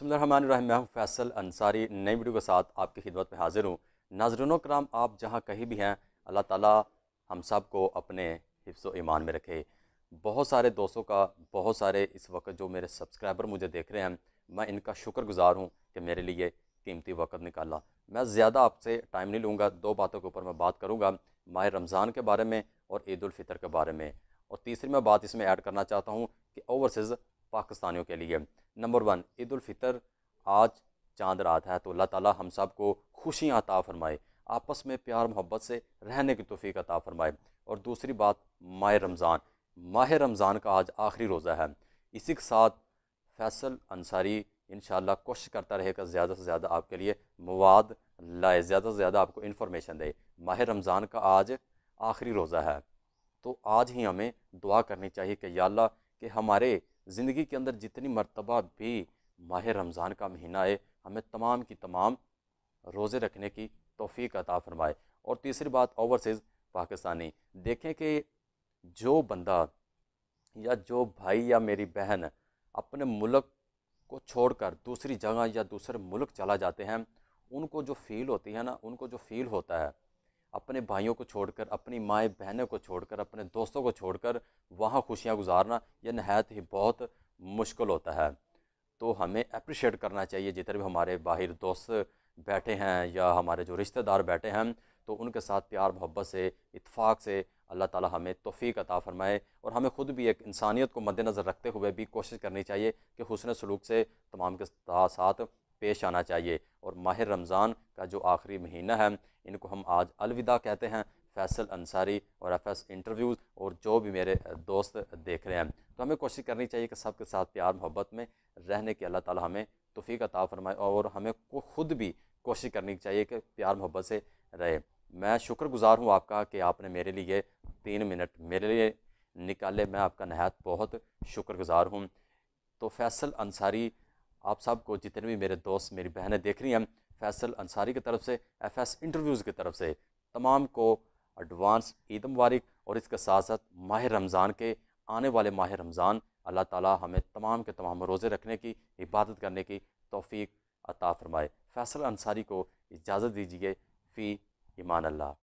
बसमान मैं फैसल अंसारी नई वीडियो के साथ आपकी खिदमत में हाजिर हूँ नाजरनों कराम आप जहाँ कहीं भी हैं अल्लाह ताला हम सब को अपने हिफ्स ईमान में रखे बहुत सारे दोस्तों का बहुत सारे इस वक्त जो मेरे सब्सक्राइबर मुझे देख रहे हैं मैं इनका शुक्रगुजार हूँ कि मेरे लिए कीमती वक्त निकाला मैं ज़्यादा आपसे टाइम नहीं लूँगा दो बातों के ऊपर मैं बात करूँगा माह रमज़ान के बारे में और ईदालफ़ितर के बारे में और तीसरी मैं बात इसमें ऐड करना चाहता हूँ कि ओवरसीज़ पाकिस्तानियों के लिए नंबर वन ईदालफ़ितर आज चांद रात है तो अल्लाह ताला हम सब को खुशियाँ अता फ़रमाए आपस में प्यार मोहब्बत से रहने की तोफ़ी अता फ़रमाए और दूसरी बात माह रमज़ान माह रमज़ान का आज आखिरी रोज़ा है इसी के साथ फैसल अंसारी इन कोशिश करता रहेगा ज़्यादा से ज़्यादा आपके लिए मवाद लाए ज़्यादा से ज़्यादा आपको इन्फॉर्मेशन दे माह रमज़ान का आज आखिरी रोज़ा है तो आज ही हमें दुआ करनी चाहिए कि या अल्लाह कि हमारे ज़िंदगी के अंदर जितनी मरतबा भी माह रमज़ान का महीना है हमें तमाम की तमाम रोज़े रखने की तोफ़ी अता फरमाए और तीसरी बात ओवरसीज़ पाकिस्तानी देखें कि जो बंदा या जो भाई या मेरी बहन अपने मुल्क को छोड़कर दूसरी जगह या दूसरे मुल्क चला जाते हैं उनको जो फील होती है ना उनको जो फील होता है अपने भाइयों को छोड़कर अपनी माएँ बहनों को छोड़कर अपने दोस्तों को छोड़कर वहाँ खुशियाँ गुजारना यह नहायत ही बहुत मुश्किल होता है तो हमें अप्रिशिएट करना चाहिए जितने भी हमारे बाहर दोस्त बैठे हैं या हमारे जो रिश्तेदार बैठे हैं तो उनके साथ प्यार मोहब्बत से इतफ़ाक़ से अल्लाह ताला हमें तोफ़ी अता फ़रमाए और हमें ख़ुद भी एक इंसानियत को मद्दनज़र रखते हुए भी कोशिश करनी चाहिए कि हसन सलूक से तमाम के साथ पेश आना चाहिए और माहिर रमज़ान का जो आखिरी महीना है इनको हम आज अलविदा कहते हैं फैसल अंसारी और एफ इंटरव्यूज़ और जो भी मेरे दोस्त देख रहे हैं तो हमें कोशिश करनी चाहिए कि सबके साथ प्यार मोहब्बत में रहने की अल्लाह ताला हमें तोफ़ी अता फरमाए और हमें को खुद भी कोशिश करनी चाहिए कि प्यार मोहब्बत से रहे मैं शुक्रगुजार हूँ आपका कि आपने मेरे लिए तीन मिनट मेरे लिए निकाले मैं आपका नहायत बहुत शुक्रगुजार हूँ तो फैसल अंसारी आप सबको जितने भी मेरे दोस्त मेरी बहनें देख रही हैं फैसल अंसारी की तरफ से एफ एस इंटरव्यूज़ की तरफ से तमाम को एडवांस ईद मुबारक और इसके साथ साथ माह रमज़ान के आने वाले माह रमज़ान अल्लाह ताला हमें तमाम के तमाम रोज़े रखने की इबादत करने की तोफ़ी अता फ़रमाए फैसल अंसारी को इजाज़त दीजिए फ़ी ईमान अल्लाह